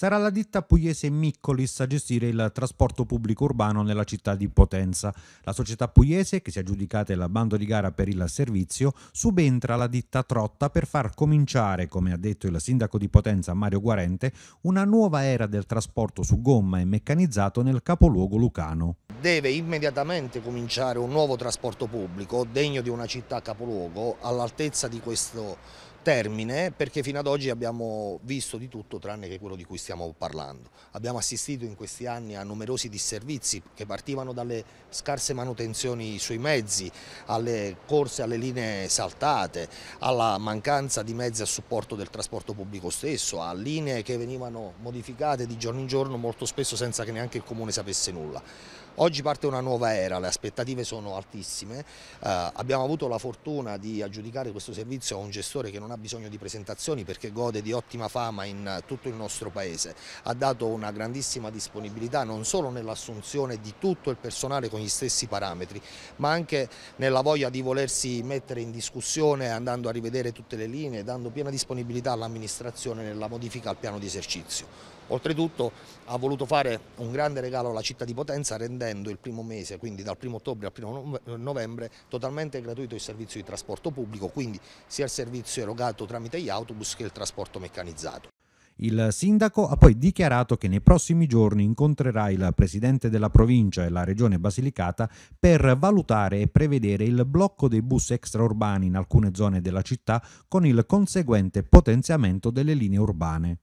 sarà la ditta pugliese Miccolis a gestire il trasporto pubblico urbano nella città di Potenza. La società pugliese, che si è aggiudicata il bando di gara per il servizio, subentra alla ditta Trotta per far cominciare, come ha detto il sindaco di Potenza Mario Guarente, una nuova era del trasporto su gomma e meccanizzato nel capoluogo lucano. Deve immediatamente cominciare un nuovo trasporto pubblico degno di una città capoluogo all'altezza di questo termine perché fino ad oggi abbiamo visto di tutto tranne che quello di cui stiamo parlando. Abbiamo assistito in questi anni a numerosi disservizi che partivano dalle scarse manutenzioni sui mezzi, alle corse alle linee saltate, alla mancanza di mezzi a supporto del trasporto pubblico stesso, a linee che venivano modificate di giorno in giorno molto spesso senza che neanche il comune sapesse nulla. Oggi parte una nuova era, le aspettative sono altissime, eh, abbiamo avuto la fortuna di aggiudicare questo servizio a un gestore che non non ha bisogno di presentazioni perché gode di ottima fama in tutto il nostro paese, ha dato una grandissima disponibilità non solo nell'assunzione di tutto il personale con gli stessi parametri, ma anche nella voglia di volersi mettere in discussione andando a rivedere tutte le linee, dando piena disponibilità all'amministrazione nella modifica al piano di esercizio. Oltretutto ha voluto fare un grande regalo alla città di Potenza rendendo il primo mese, quindi dal 1 ottobre al 1 novembre, totalmente gratuito il servizio di trasporto pubblico, quindi sia il servizio erogato erogato tramite gli autobus che il trasporto meccanizzato. Il sindaco ha poi dichiarato che nei prossimi giorni incontrerà il presidente della provincia e la regione Basilicata per valutare e prevedere il blocco dei bus extraurbani in alcune zone della città con il conseguente potenziamento delle linee urbane.